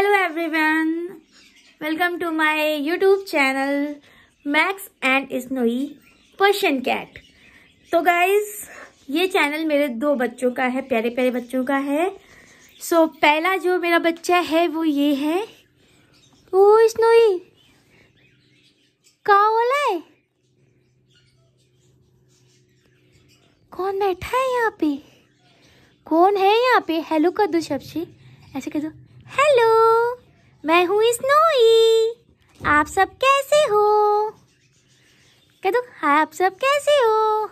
hello everyone welcome to my YouTube channel Max and Snowy Persian cat तो guys ये channel मेरे दो बच्चों का है प्यारे प्यारे बच्चों का है सो so, पहला जो मेरा बच्चा है वो ये है ओ स्नोई का बोला है कौन बैठा है यहाँ पे कौन है यहाँ पे हेलो कर दो शब्द ऐसे कह दो हेलो मैं हूँ स्नोई आप सब कैसे हो कह दो हाँ आप सब कैसे हो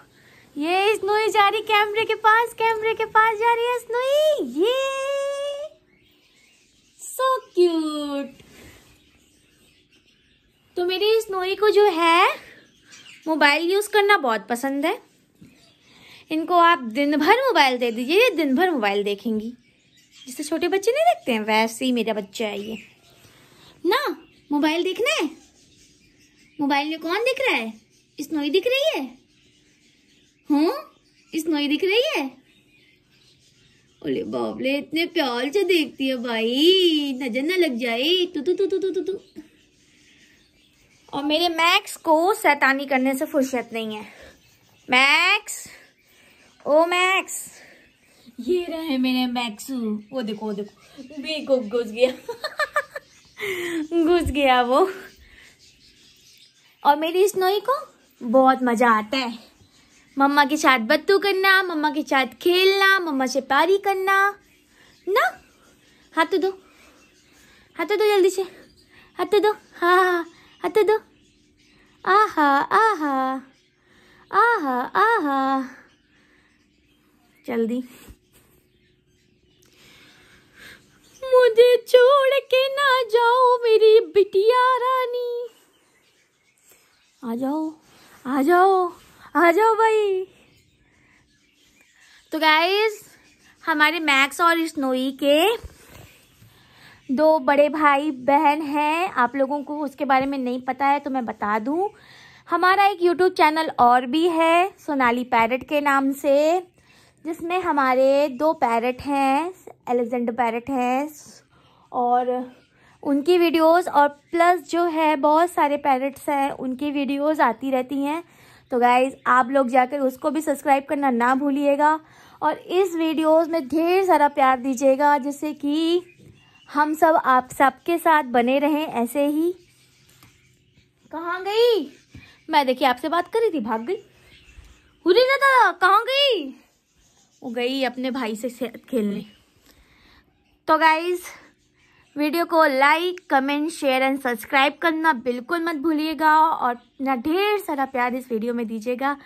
ये स्नोई जा रही कैमरे के पास कैमरे के पास जा रही है स्नोई ये सो so क्यूट तो मेरी स्नोई को जो है मोबाइल यूज़ करना बहुत पसंद है इनको आप दिन भर मोबाइल दे दीजिए ये दिन भर मोबाइल देखेंगी जिससे छोटे बच्चे नहीं देखते हैं वैसे ही मेरा बच्चा है ये ना मोबाइल देखना है मोबाइल में कौन दिख रहा है स्नोई दिख रही है हूँ स्नोई दिख रही है बोले बाबले इतने प्यार से देखती है भाई नजर ना लग जाए तू तू तू तू तू तू तू और मेरे मैक्स को सैतानी करने से फुर्सत नहीं है मैक्स ओ मैक्स ये रहे मेरे मैक्सू वो देखो वो देखो भी घुस गया घुस गया वो और मेरी स्नोई को बहुत मज़ा आता है मम्मा के साथ बत्तू करना मम्मा के साथ खेलना मम्मा से पारी करना ना हाथ तो दो हाथ तो दो जल्दी से हाथ तो दो हाँ हाथ दो आहा आहा आहा आहा जल्दी मुझे छोड़ के ना जाओ मेरी बिटिया रानी आ जाओ आ जाओ आ जाओ भाई तो गाइज हमारे मैक्स और स्नोई के दो बड़े भाई बहन हैं आप लोगों को उसके बारे में नहीं पता है तो मैं बता दूं हमारा एक यूट्यूब चैनल और भी है सोनाली पैरट के नाम से जिसमें हमारे दो पैरट हैं एलेक्जेंडर पैरट हैं और उनकी वीडियोस और प्लस जो है बहुत सारे पैरट्स हैं उनकी वीडियोस आती रहती हैं तो गाइज आप लोग जाकर उसको भी सब्सक्राइब करना ना भूलिएगा और इस वीडियोस में ढेर सारा प्यार दीजिएगा जिससे कि हम सब आप सबके साथ बने रहें ऐसे ही कहाँ गई मैं देखिए आपसे बात करी थी भाग गई हुरी दादा कहाँ गई वो गई अपने भाई से खेलने तो गाइज वीडियो को like comment share and subscribe करना बिल्कुल मत भूलिएगा और ना ढेर सारा प्यार इस वीडियो में दीजिएगा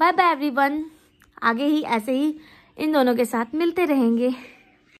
बाय बाय एवरीवन आगे ही ऐसे ही इन दोनों के साथ मिलते रहेंगे